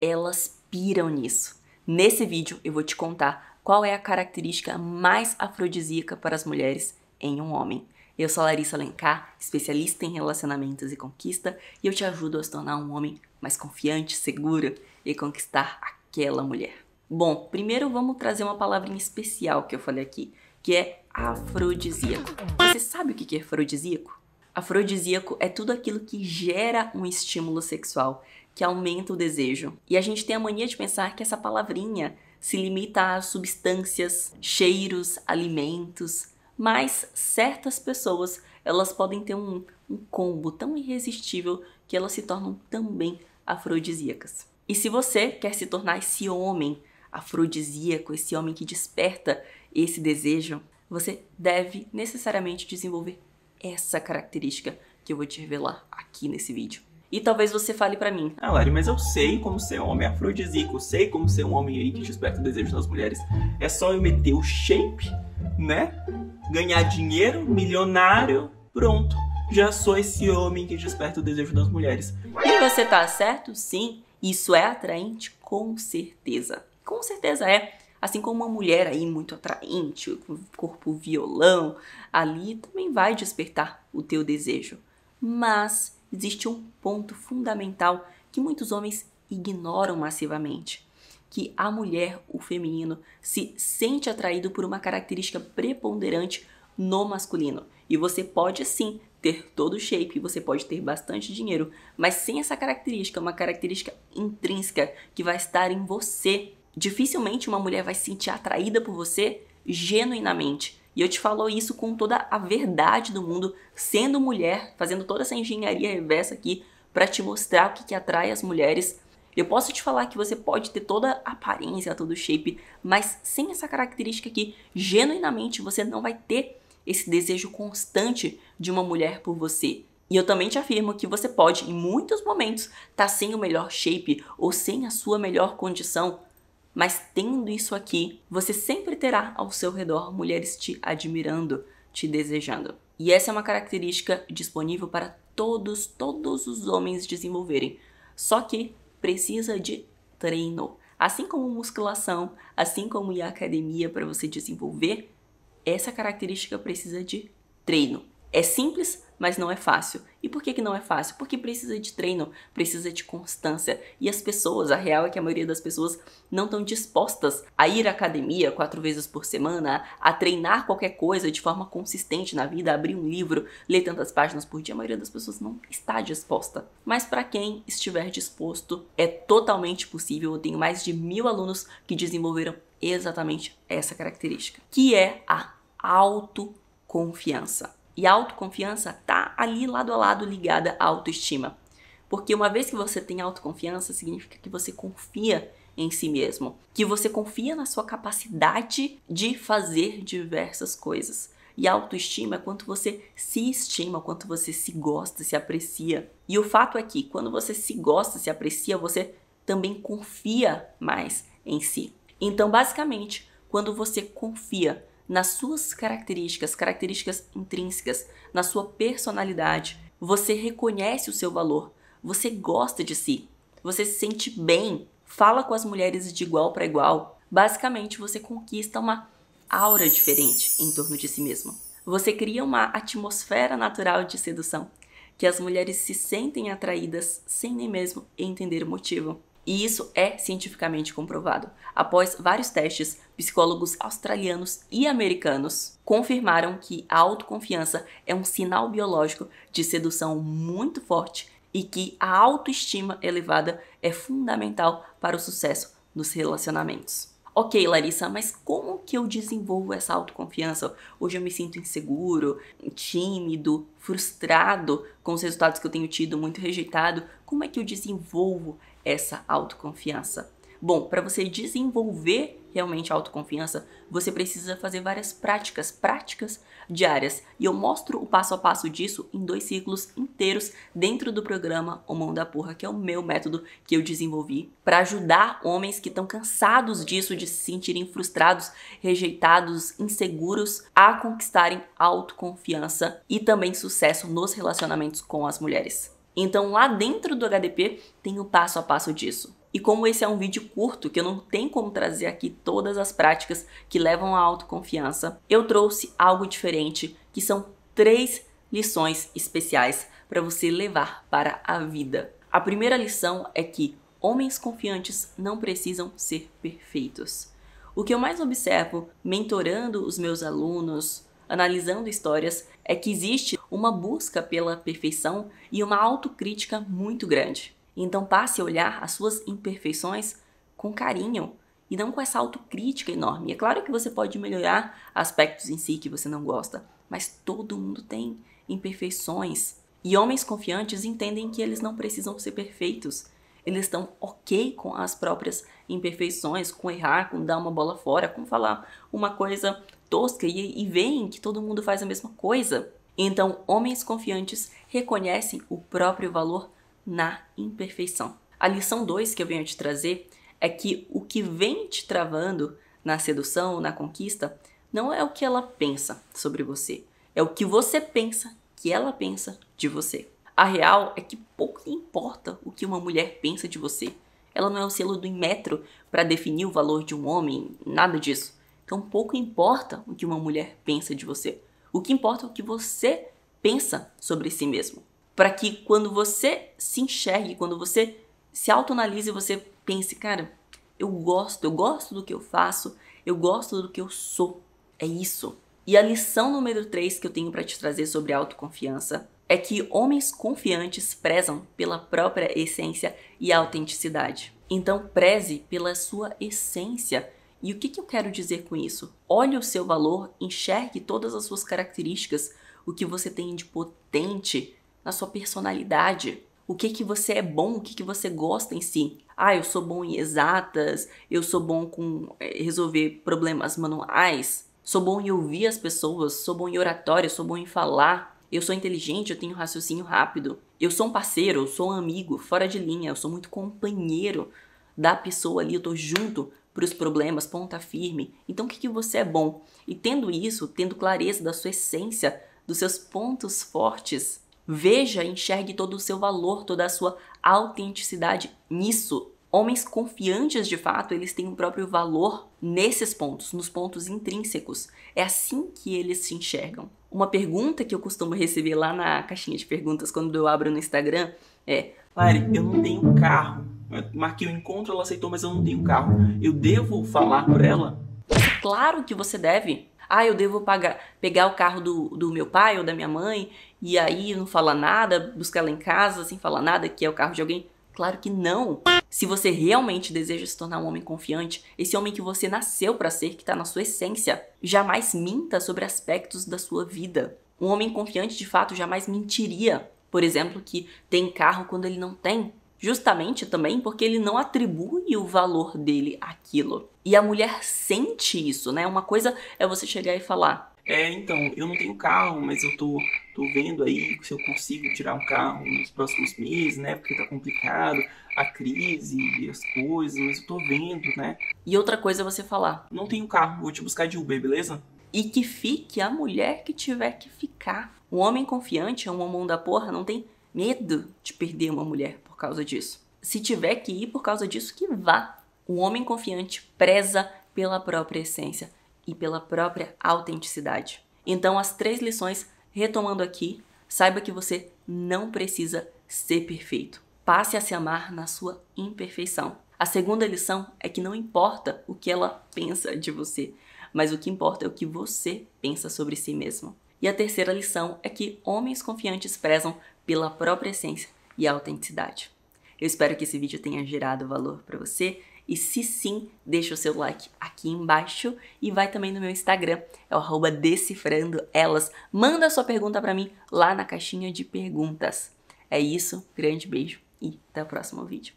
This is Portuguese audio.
elas piram nisso. Nesse vídeo eu vou te contar qual é a característica mais afrodisíaca para as mulheres em um homem. Eu sou Larissa Alencar, especialista em relacionamentos e conquista, e eu te ajudo a se tornar um homem mais confiante, seguro e conquistar aquela mulher. Bom, primeiro vamos trazer uma palavrinha especial que eu falei aqui, que é afrodisíaco. Você sabe o que é afrodisíaco? Afrodisíaco é tudo aquilo que gera um estímulo sexual, que aumenta o desejo. E a gente tem a mania de pensar que essa palavrinha se limita a substâncias, cheiros, alimentos, mas certas pessoas elas podem ter um, um combo tão irresistível que elas se tornam também afrodisíacas. E se você quer se tornar esse homem afrodisíaco, esse homem que desperta esse desejo, você deve necessariamente desenvolver essa característica que eu vou te revelar aqui nesse vídeo. E talvez você fale para mim. Ah, Lari, mas eu sei como ser um homem afrodisíaco, sei como ser um homem aí que desperta o desejo das mulheres. É só eu meter o shape, né? Ganhar dinheiro, milionário, pronto. Já sou esse homem que desperta o desejo das mulheres. E você tá certo? Sim, isso é atraente com certeza. Com certeza é. Assim como uma mulher aí muito atraente, com corpo violão, ali também vai despertar o teu desejo. Mas existe um ponto fundamental que muitos homens ignoram massivamente, que a mulher, o feminino, se sente atraído por uma característica preponderante no masculino. E você pode sim ter todo o shape, você pode ter bastante dinheiro, mas sem essa característica, uma característica intrínseca que vai estar em você, dificilmente uma mulher vai se sentir atraída por você genuinamente. E eu te falo isso com toda a verdade do mundo, sendo mulher, fazendo toda essa engenharia reversa aqui para te mostrar o que, que atrai as mulheres. Eu posso te falar que você pode ter toda a aparência, todo o shape, mas sem essa característica aqui, genuinamente você não vai ter esse desejo constante de uma mulher por você. E eu também te afirmo que você pode, em muitos momentos, estar tá sem o melhor shape ou sem a sua melhor condição, mas tendo isso aqui, você sempre terá ao seu redor mulheres te admirando, te desejando. E essa é uma característica disponível para todos, todos os homens desenvolverem. Só que precisa de treino. Assim como musculação, assim como ir à academia para você desenvolver, essa característica precisa de treino. É simples, mas não é fácil. E por que, que não é fácil? Porque precisa de treino, precisa de constância. E as pessoas, a real é que a maioria das pessoas não estão dispostas a ir à academia quatro vezes por semana, a treinar qualquer coisa de forma consistente na vida, abrir um livro, ler tantas páginas por dia. A maioria das pessoas não está disposta. Mas para quem estiver disposto, é totalmente possível. Eu tenho mais de mil alunos que desenvolveram exatamente essa característica, que é a autoconfiança. E autoconfiança tá ali lado a lado ligada à autoestima. Porque uma vez que você tem autoconfiança, significa que você confia em si mesmo, que você confia na sua capacidade de fazer diversas coisas. E autoestima é quanto você se estima, quanto você se gosta, se aprecia. E o fato é que quando você se gosta, se aprecia, você também confia mais em si. Então, basicamente, quando você confia nas suas características, características intrínsecas, na sua personalidade. Você reconhece o seu valor, você gosta de si, você se sente bem, fala com as mulheres de igual para igual. Basicamente, você conquista uma aura diferente em torno de si mesmo. Você cria uma atmosfera natural de sedução, que as mulheres se sentem atraídas sem nem mesmo entender o motivo. E isso é cientificamente comprovado. Após vários testes, psicólogos australianos e americanos confirmaram que a autoconfiança é um sinal biológico de sedução muito forte e que a autoestima elevada é fundamental para o sucesso nos relacionamentos. Ok, Larissa, mas como que eu desenvolvo essa autoconfiança? Hoje eu me sinto inseguro, tímido, frustrado com os resultados que eu tenho tido, muito rejeitado. Como é que eu desenvolvo essa autoconfiança? Bom, para você desenvolver realmente a autoconfiança, você precisa fazer várias práticas, práticas diárias. E eu mostro o passo a passo disso em dois ciclos inteiros dentro do programa O Mão da Porra, que é o meu método que eu desenvolvi para ajudar homens que estão cansados disso, de se sentirem frustrados, rejeitados, inseguros, a conquistarem autoconfiança e também sucesso nos relacionamentos com as mulheres. Então, lá dentro do HDP tem o passo a passo disso. E como esse é um vídeo curto, que eu não tenho como trazer aqui todas as práticas que levam à autoconfiança, eu trouxe algo diferente, que são três lições especiais para você levar para a vida. A primeira lição é que homens confiantes não precisam ser perfeitos. O que eu mais observo mentorando os meus alunos, analisando histórias, é que existe uma busca pela perfeição e uma autocrítica muito grande então passe a olhar as suas imperfeições com carinho e não com essa autocrítica enorme. é claro que você pode melhorar aspectos em si que você não gosta, mas todo mundo tem imperfeições. E homens confiantes entendem que eles não precisam ser perfeitos. Eles estão ok com as próprias imperfeições, com errar, com dar uma bola fora, com falar uma coisa tosca e, e veem que todo mundo faz a mesma coisa. Então, homens confiantes reconhecem o próprio valor na imperfeição. A lição 2 que eu venho te trazer é que o que vem te travando na sedução, na conquista, não é o que ela pensa sobre você, é o que você pensa que ela pensa de você. A real é que pouco importa o que uma mulher pensa de você. Ela não é o selo do metro para definir o valor de um homem, nada disso. Então pouco importa o que uma mulher pensa de você. O que importa é o que você pensa sobre si mesmo para que quando você se enxergue, quando você se autoanalise, você pense, cara, eu gosto, eu gosto do que eu faço, eu gosto do que eu sou. É isso. E a lição número 3 que eu tenho para te trazer sobre autoconfiança é que homens confiantes prezam pela própria essência e autenticidade. Então preze pela sua essência. E o que, que eu quero dizer com isso? Olhe o seu valor, enxergue todas as suas características, o que você tem de potente na sua personalidade. O que que você é bom, o que que você gosta em si. Ah, eu sou bom em exatas, eu sou bom com eh, resolver problemas manuais, sou bom em ouvir as pessoas, sou bom em oratória, sou bom em falar, eu sou inteligente, eu tenho raciocínio rápido, eu sou um parceiro, eu sou um amigo, fora de linha, eu sou muito companheiro da pessoa ali, eu tô junto para os problemas, ponta firme. Então, o que, que você é bom? E tendo isso, tendo clareza da sua essência, dos seus pontos fortes, Veja, enxergue todo o seu valor, toda a sua autenticidade nisso. Homens confiantes de fato, eles têm um próprio valor nesses pontos, nos pontos intrínsecos. É assim que eles se enxergam. Uma pergunta que eu costumo receber lá na caixinha de perguntas quando eu abro no Instagram é: Lari, eu não tenho carro. marquei o um encontro, ela aceitou, mas eu não tenho carro. Eu devo falar por ela? Claro que você deve. Ah, eu devo pagar, pegar o carro do, do meu pai ou da minha mãe e aí não falar nada, buscar lá em casa sem falar nada que é o carro de alguém? Claro que não. Se você realmente deseja se tornar um homem confiante, esse homem que você nasceu para ser, que está na sua essência, jamais minta sobre aspectos da sua vida. Um homem confiante de fato jamais mentiria. Por exemplo, que tem carro quando ele não tem. Justamente também porque ele não atribui o valor dele àquilo. E a mulher sente isso, né? Uma coisa é você chegar e falar: é, então, eu não tenho carro, mas eu tô, tô vendo aí se eu consigo tirar um carro nos próximos meses, né? Porque tá complicado, a crise e as coisas, mas eu tô vendo, né? E outra coisa é você falar: Não tenho carro, vou te buscar de Uber, beleza? E que fique a mulher que tiver que ficar. Um homem confiante é um homem da porra, não tem medo de perder uma mulher por causa disso. Se tiver que ir por causa disso, que vá. O homem confiante preza pela própria essência e pela própria autenticidade. Então, as três lições, retomando aqui, saiba que você não precisa ser perfeito. Passe a se amar na sua imperfeição. A segunda lição é que não importa o que ela pensa de você, mas o que importa é o que você pensa sobre si mesmo. E a terceira lição é que homens confiantes prezam pela própria essência e autenticidade. Eu espero que esse vídeo tenha gerado valor para você e se sim, deixa o seu like aqui embaixo e vai também no meu Instagram, é o decifrandoelas. Manda sua pergunta para mim lá na caixinha de perguntas. É isso, grande beijo e até o próximo vídeo.